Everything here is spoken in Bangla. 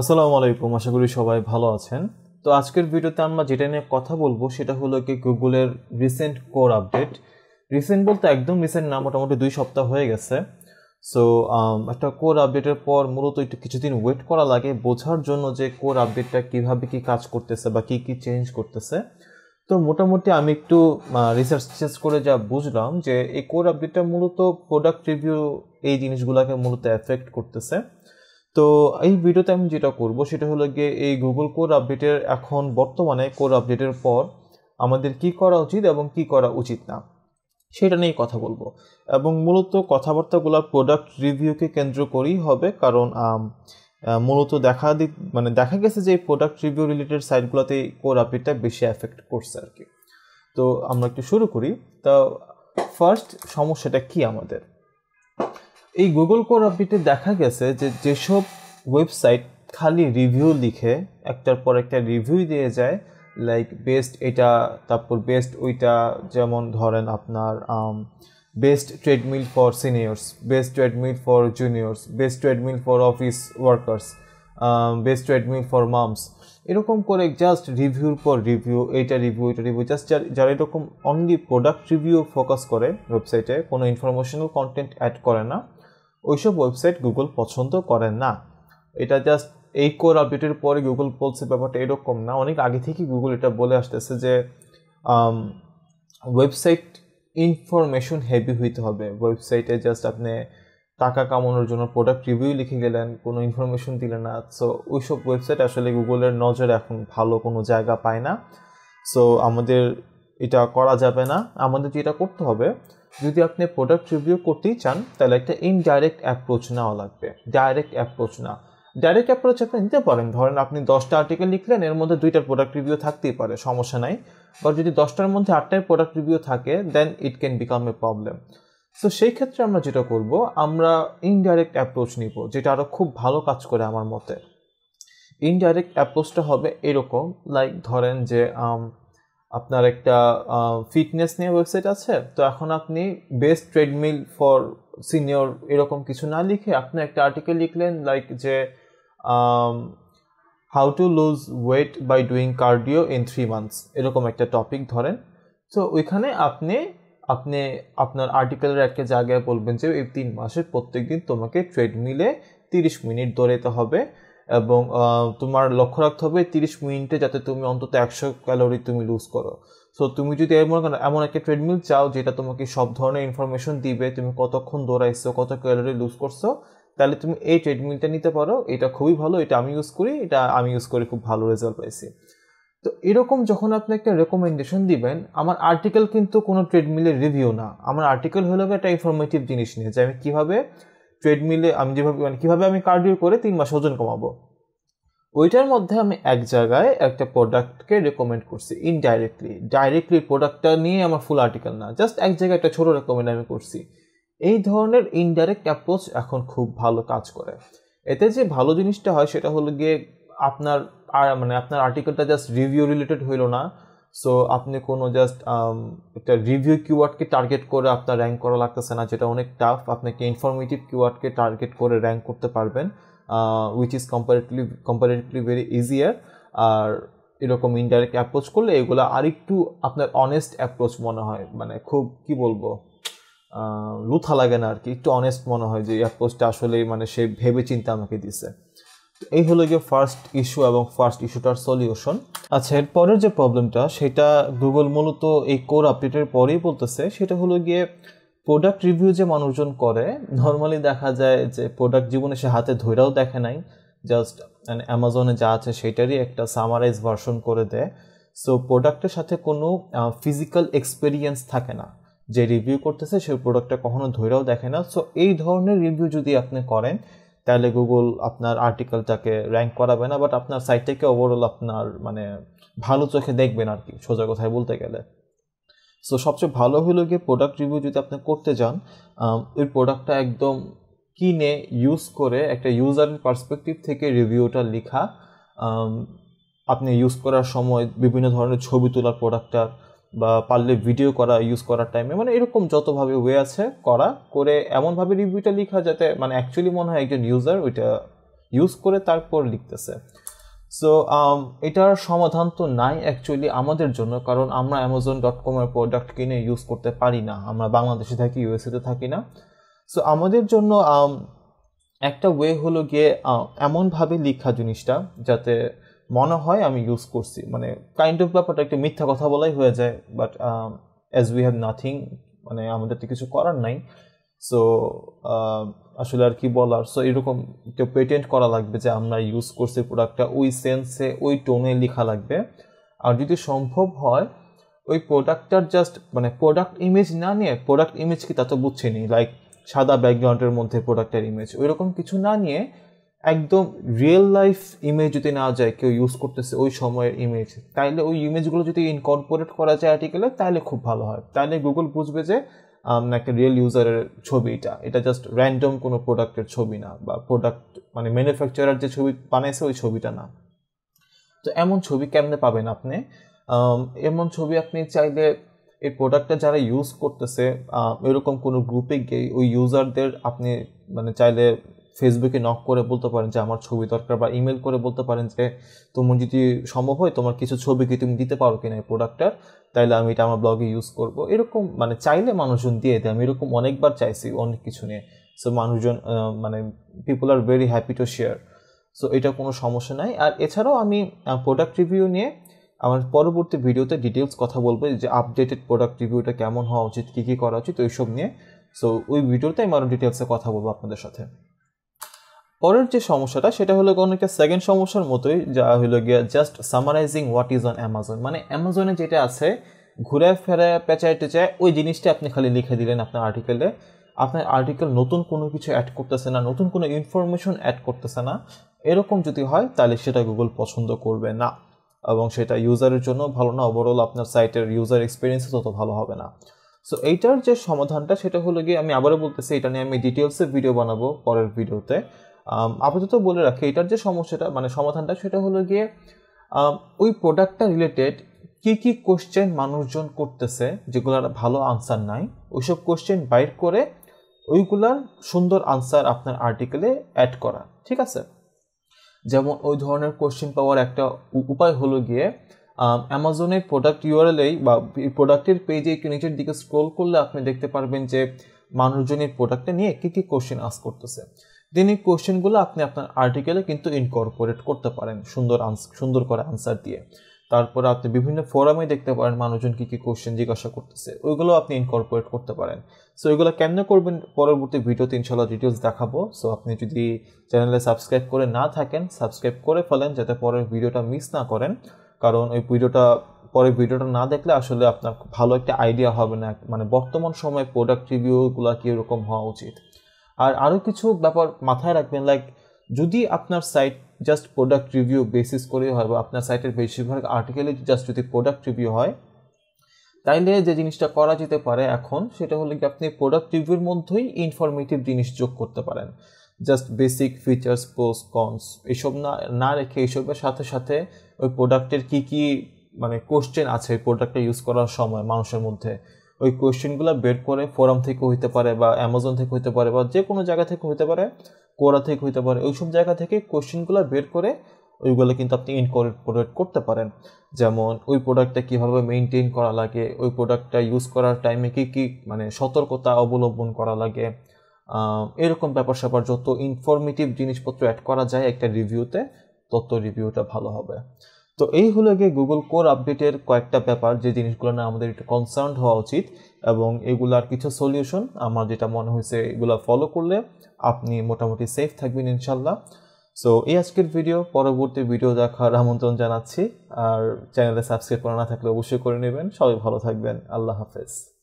আসসালামু আলাইকুম আশা করি সবাই ভালো আছেন তো আজকের ভিডিওতে আমরা যেটা নিয়ে কথা বলবো সেটা হলো কি গুগলের রিসেন্ট কোর আপডেট রিসেন্ট বলতে একদম রিসেন্ট না মোটামুটি দুই সপ্তাহ হয়ে গেছে সো um, একটা কোর আপডেটের পর মূলত একটু কিছুদিন ওয়েট করা লাগে বোঝার জন্য যে কোর আপডেটটা কীভাবে কী কাজ করতেছে বা কি কি চেঞ্জ করতেছে তো মোটামুটি আমি একটু রিসার্চ চেস করে যা বুঝলাম যে এই কোর আপডেটটা মূলত প্রোডাক্ট রিভিউ এই জিনিসগুলোকে মূলত এফেক্ট করতেছে তো এই ভিডিওতে আমি যেটা করব সেটা হলো গিয়ে এই গুগল কোর আপডেটের এখন বর্তমানে কোর আপডেটের পর আমাদের কি করা উচিত এবং কি করা উচিত না সেটা নিয়ে কথা বলবো এবং মূলত কথাবার্তাগুলো প্রোডাক্ট রিভিউকে কেন্দ্র করেই হবে কারণ মূলত দেখা দিক মানে দেখা গেছে যে প্রোডাক্ট রিভিউ রিলেটেড সাইটগুলোতে কোর আপডেটটা বেশি এফেক্ট করছে আর কি তো আমরা একটু শুরু করি তা ফার্স্ট সমস্যাটা কি আমাদের এই গুগল কোর আপডেটে দেখা গেছে যে যেসব ওয়েবসাইট খালি রিভিউ লিখে একটার পর একটা রিভিউ দিয়ে যায় লাইক বেস্ট এটা তারপর বেস্ট ওইটা যেমন ধরেন আপনার best treadmill for seniors best treadmill for juniors best treadmill for office workers best treadmill for mums এরকম করে জাস্ট রিভিউর পর রিভিউ এইটা রিভিউ এটা রিভিউ জাস্ট যারা এরকম অনলি প্রোডাক্ট রিভিউ ফোকাস করে ওয়েবসাইটে কোনো ইনফরমেশনাল কন্টেন্ট অ্যাড করে না ওইসব ওয়েবসাইট গুগল পছন্দ করেন না এটা জাস্ট এই কোর আপডেটের পরে গুগল বলছে ব্যাপারটা এরকম না অনেক আগে থেকেই গুগল এটা বলে আসতেছে যে ওয়েবসাইট ইনফরমেশন হেভি হইতে হবে ওয়েবসাইটে জাস্ট আপনি টাকা কামানোর জন্য প্রোডাক্ট রিভিউ লিখে গেলেন কোনো ইনফরমেশন দিলেন না সো ওইসব ওয়েবসাইট আসলে গুগলের নজরে এখন ভালো কোনো জায়গা পায় না সো আমাদের এটা করা যাবে না আমাদের যেটা করতে হবে যদি আপনি প্রোডাক্ট রিভিউ করতেই চান তাহলে একটা ইনডাইরেক্ট অ্যাপ্রোচ নেওয়া লাগবে ডাইরেক্ট অ্যাপ্রোচ না ডাইরেক্ট অ্যাপ্রোচ আপনি নিতে পারেন ধরেন আপনি দশটা আর্টিকেল লিখলেন এর মধ্যে দুইটার প্রোডাক্ট রিভিউ থাকতেই পারে সমস্যা নাই বা যদি দশটার মধ্যে আটটায় প্রোডাক্ট রিভিউ থাকে then it can become a problem so সেই ক্ষেত্রে আমরা যেটা করব আমরা ইনডাইরেক্ট অ্যাপ্রোচ নিব যেটা আরও খুব ভালো কাজ করে আমার মতে ইনডাইরেক্ট অ্যাপ্রোচটা হবে এরকম লাইক ধরেন যে আপনার একটা ফিটনেস নিয়ে ওয়েবসাইট আছে তো এখন আপনি বেস্ট ট্রেডমিল ফর সিনিয়র এরকম কিছু না লিখে আপনি একটা আর্টিকেল লিখলেন লাইক যে how to lose weight by doing cardio in three months এরকম একটা টপিক ধরেন তো ওইখানে আপনি আপনি আপনার আর্টিকেলের একটা জায়গায় বলবেন যে এই তিন মাসের প্রত্যেক দিন তোমাকে ট্রেডমিলে তিরিশ মিনিট দৌড়াতে হবে এবং তোমার লক্ষ্য রাখতে হবে তিরিশ মিনিটে যাতে তুমি অন্তত একশো ক্যালোরি তুমি লুজ করো সো তুমি যদি এমন এমন একটা ট্রেডমিল চাও যেটা তোমাকে সব ধরনের ইনফরমেশন দিবে তুমি কতক্ষণ দৌড়াইছো কত ক্যালোরি লুজ করছো তাহলে তুমি এই ট্রেডমিলটা নিতে পারো এটা খুবই ভালো এটা আমি ইউজ করি এটা আমি ইউজ করে খুব ভালো রেজাল্ট পাইছি তো এরকম যখন আপনি একটা রেকমেন্ডেশন দিবেন আমার আর্টিকেল কিন্তু কোনো ট্রেডমিলের রিভিউ না আমার আর্টিকেল হলো একটা ইনফরমেটিভ জিনিস নিয়ে যে আমি কীভাবে ট্রেডমিলে আমি যেভাবে মানে কীভাবে আমি কার্ডিও করে তিন মাস ওজন কমাবো ওইটার মধ্যে আমি এক জায়গায় একটা প্রোডাক্টকে রেকমেন্ড করছি ইনডাইরেক্টলি ডাইরেক্টলি প্রোডাক্টটা নিয়ে আমার ফুল আর্টিকেল না জাস্ট এক জায়গায় একটা ছোটো রেকমেন্ড আমি করছি এই ধরনের ইনডাইরেক্ট অ্যাপ্রোচ এখন খুব ভালো কাজ করে এতে যে ভালো জিনিসটা হয় সেটা হলো গিয়ে আপনার আর মানে আপনার আর্টিকেলটা জাস্ট রিভিউ রিলেটেড হইলো না সো আপনি কোনো জাস্ট um, একটা রিভিউ কিওয়ার্ডকে টার্গেট করে আপনার র্যাঙ্ক করা লাগতেছে না যেটা অনেক টাফ আপনাকে ইনফরমেটিভ কিওয়ার্ডকে টার্গেট করে র্যাঙ্ক করতে পারবেন which is comparatively comparatively very easier আর এরকম ইনডাইরেক্ট অ্যাপ্রোচ করলে এগুলো আরেকটু আপনার অনেস্ট অ্যাপ্রোচ মনে হয় মানে খুব কি বলবো লুথা লাগে না আর কি একটু অনেস্ট মনে হয় যে অ্যাপ্রোচটা আসলে মানে সে ভেবে চিন্তা আমাকে দিছে এই হলো গিয়ে ফার্স্ট ইস্যু এবং ফার্স্ট ইস্যুটার সলিউশন আচ্ছা এরপরের যে প্রবলেমটা সেটা গুগল মূলত এই কোর আপডেটের পরেই বলতেছে সেটা হলো গিয়ে প্রোডাক্ট রিভিউ যে মানুষজন করে নর্মালি দেখা যায় যে প্রোডাক্ট জীবনে সে হাতে ধৈরাও দেখে নাই জাস্ট মানে অ্যামাজনে যা আছে সেটারই একটা সামারাইজ ভার্সন করে দেয় সো প্রোডাক্টের সাথে কোনো ফিজিক্যাল এক্সপিরিয়েন্স থাকে না যে রিভিউ করতেছে সেই প্রোডাক্টটা কখনো ধৈরাও দেখে না সো এই ধরনের রিভিউ যদি আপনি করেন তাহলে গুগল আপনার আর্টিকেলটাকে র্যাঙ্ক করাবে না বাট আপনার সাইটটাকে ওভারঅল আপনার মানে ভালো চোখে দেখবেন আর কি সোজা কথায় বলতে গেলে সো সবচেয়ে ভালো হলো গিয়ে প্রোডাক্ট রিভিউ যদি আপনি করতে যান ওই প্রোডাক্টটা একদম কিনে ইউজ করে একটা ইউজারের পার্সপেক্টিভ থেকে রিভিউটা লেখা আপনি ইউজ করার সময় বিভিন্ন ধরনের ছবি তোলার প্রোডাক্টটার বা পারলে ভিডিও করা ইউজ করার টাইমে মানে এরকম যতভাবে ওয়ে আছে করা করে এমনভাবে রিভিউটা লেখা যাতে মানে অ্যাকচুয়ালি মনে হয় একজন ইউজার ওইটা ইউজ করে তারপর লিখতেছে সো um, এটার সমাধান তো নাই অ্যাকচুয়ালি আমাদের জন্য কারণ আমরা অ্যামাজন ডট কমের প্রোডাক্ট কিনে ইউজ করতে পারি না আমরা বাংলাদেশে থাকি ইউএসএতে থাকি না সো আমাদের জন্য um, একটা ওয়ে হলো গিয়ে এমনভাবে লিখা জিনিসটা যাতে মনে হয় আমি ইউজ করছি মানে কাইন্ড অফ ব্যাপারটা একটা মিথ্যা কথা বলাই হয়ে যায় but as we have nothing মানে আমাদের তো কিছু করার নাই সো um, আসলে আর কি বলার সো এরকম কেউ পেটেন্ট করা লাগবে যে আমরা ইউজ করছি প্রোডাক্টটা ওই সেন্সে ওই টোনে লেখা লাগবে আর যদি সম্ভব হয় ওই প্রোডাক্টটার জাস্ট মানে প্রোডাক্ট ইমেজ না নিয়ে প্রোডাক্ট ইমেজ কি তা তো নি লাইক সাদা ব্যাকগ্রাউন্ডের মধ্যে প্রোডাক্টের ইমেজ ওইরকম কিছু না নিয়ে একদম রিয়েল লাইফ ইমেজ যদি না যায় কেউ ইউজ করতেছে ওই সময়ের ইমেজ তাইলে ওই ইমেজগুলো যদি ইনকর্পোরেট করা যায় আর্টিকেলে তাহলে খুব ভালো হয় তাহলে গুগল বুঝবে যে একটা রিয়েল ইউজারের ছবি এটা এটা জাস্ট র্যান্ডম কোনো প্রোডাক্টের ছবি না বা প্রোডাক্ট মানে ম্যানুফ্যাকচারার যে ছবি বানাইছে ওই ছবিটা না তো এমন ছবি কেমনে পাবেন আপনি এমন ছবি আপনি চাইলে এই প্রোডাক্টটা যারা ইউজ করতেছে এরকম কোনো গ্রুপে গিয়ে ওই ইউজারদের আপনি মানে চাইলে ফেসবুকে নক করে বলতে পারেন যে আমার ছবি দরকার বা ইমেল করে বলতে পারেন যে তুমি যদি সম্ভব হয় তোমার কিছু ছবি কি তুমি দিতে পারো কিনা এই প্রোডাক্টটার তাইলে আমি এটা আমার ব্লগে ইউজ করব এরকম মানে চাইলে মানুষজন দিয়ে দেয় আমি এরকম অনেকবার চাইছি অনেক কিছু নিয়ে সো মানুষজন মানে পিপুল আর very happy to share so এটা কোনো সমস্যা নাই আর এছাড়াও আমি প্রোডাক্ট রিভিউ নিয়ে আমার পরবর্তী ভিডিওতে ডিটেলস কথা বলবো যে আপডেটেড প্রোডাক্ট রিভিউটা কেমন হওয়া উচিত কী কী করা উচিত ওইসব নিয়ে সো ওই ভিডিওতে আমি আরও ডিটেলসে কথা বলবো আপনাদের সাথে পরের যে সমস্যাটা সেটা হলো অনেকটা সেকেন্ড সমস্যার মতোই যা হলো গিয়া just summarising what is on Amazon মানে অ্যামাজনে যেটা আছে ঘুরে ফেরে পেঁচায় টেচায় ওই জিনিসটা আপনি খালি লিখে দিলেন আপনার আর্টিকেলে আপনার আর্টিকেল নতুন কোনো কিছু অ্যাড করতেছে না নতুন কোনো ইনফরমেশন অ্যাড করতেছে না এরকম যদি হয় তাহলে সেটা গুগল পছন্দ করবে না এবং সেটা ইউজারের জন্য ভালো না ওভারঅল আপনার সাইটের ইউজার এক্সপিরিয়েন্স তত ভালো হবে না সো এইটার যে সমাধানটা সেটা হলো গিয়ে আমি আবারও বলতেছি এটা নিয়ে আমি ডিটেলসে ভিডিও বানাবো পরের ভিডিওতে আপাতত বলে রাখি এটার যে সমস্যাটা মানে সমাধানটা সেটা হলো গিয়ে ওই প্রোডাক্টটা রিলেটেড কি কি কোশ্চেন মানুষজন করতেছে যেগুলার ভালো আনসার নাই ওইসব কোশ্চেন বাইর করে ওইগুলার সুন্দর আনসার আপনার আর্টিকেলে অ্যাড করা ঠিক আছে যেমন ওই ধরনের কোশ্চেন পাওয়ার একটা উপায় হলো গিয়ে অ্যামাজনের প্রোডাক্ট ইউআরএলেই বা প্রোডাক্টের পেজে একটু নিচের দিকে স্ক্রোল করলে আপনি দেখতে পারবেন যে মানুষজনের প্রোডাক্টটা নিয়ে কী কী কোশ্চেন আস করতেছে দেন এই কোয়েশ্চেনগুলো আপনি আপনার আর্টিকেলে কিন্তু ইনকর্পোরেট করতে পারেন সুন্দর সুন্দর করে আনসার দিয়ে তারপরে আপনি বিভিন্ন ফোরামে দেখতে পারেন মানুষজন কী কী কোশ্চেন জিজ্ঞাসা করতেছে ওইগুলো আপনি ইনকর্পোরেট করতে পারেন সো ওইগুলো কেমনে করবেন পরবর্তী ভিডিওতে ইনশাল্লাহ ডিটেলস দেখাবো সো আপনি যদি চ্যানেলে সাবস্ক্রাইব করে না থাকেন সাবস্ক্রাইব করে ফেলেন যাতে পরের ভিডিওটা মিস না করেন কারণ ওই ভিডিওটা পরে ভিডিওটা না দেখলে আসলে আপনার ভালো একটা আইডিয়া হবে না মানে বর্তমান সময়ে প্রোডাক্ট রিভিউগুলো কীরকম হওয়া উচিত আর আরও কিছু ব্যাপার মাথায় রাখবেন লাইক যদি আপনার site just product review basis করে হয় বা আপনার সাইটের বেশিরভাগ আর্টিকেলে জাস্ট যদি প্রোডাক্ট রিভিউ হয় তাইলে যে জিনিসটা করা যেতে পারে এখন সেটা হলো কি আপনি প্রোডাক্ট রিভিউর মধ্যেই ইনফরমেটিভ জিনিস যোগ করতে পারেন just basic features pros cons এসব না না রেখে এইসবের সাথে সাথে ওই প্রোডাক্টের কি কি মানে কোশ্চেন আছে প্রোডাক্টটা ইউজ করার সময় মানুষের মধ্যে ওই কোয়েশ্চেনগুলো বের করে ফোরাম থেকে হইতে পারে বা অ্যামাজন থেকে হইতে পারে বা যে কোনো জায়গা থেকে হইতে পারে কোরা থেকে হইতে পারে ওইসব জায়গা থেকে কোয়েশ্চেনগুলো বের করে ওইগুলো কিন্তু আপনি ইনকর্পোরেট করতে পারেন যেমন ওই প্রোডাক্টটা কীভাবে মেনটেন করা লাগে ওই প্রোডাক্টটা ইউজ করার টাইমে কী কী মানে সতর্কতা অবলম্বন করা লাগে এরকম ব্যাপার স্যাপার যত ইনফরমেটিভ জিনিসপত্র অ্যাড করা যায় একটা রিভিউতে তত রিভিউটা ভালো হবে তো এই হলো গিয়ে গুগল কোর আপডেটের কয়েকটা ব্যাপার যে জিনিসগুলো না আমাদের একটু কনসার্ন হওয়া উচিত এবং এগুলার কিছু সলিউশন আমার যেটা মনে হয়েছে এগুলো ফলো করলে আপনি মোটামুটি সেফ থাকবেন ইনশাল্লাহ সো এই আজকের ভিডিও পরবর্তী ভিডিও দেখার আমন্ত্রণ জানাচ্ছি আর চ্যানেলে সাবস্ক্রাইব করা না থাকলে অবশ্যই করে নেবেন সবাই ভালো থাকবেন আল্লাহ হাফেজ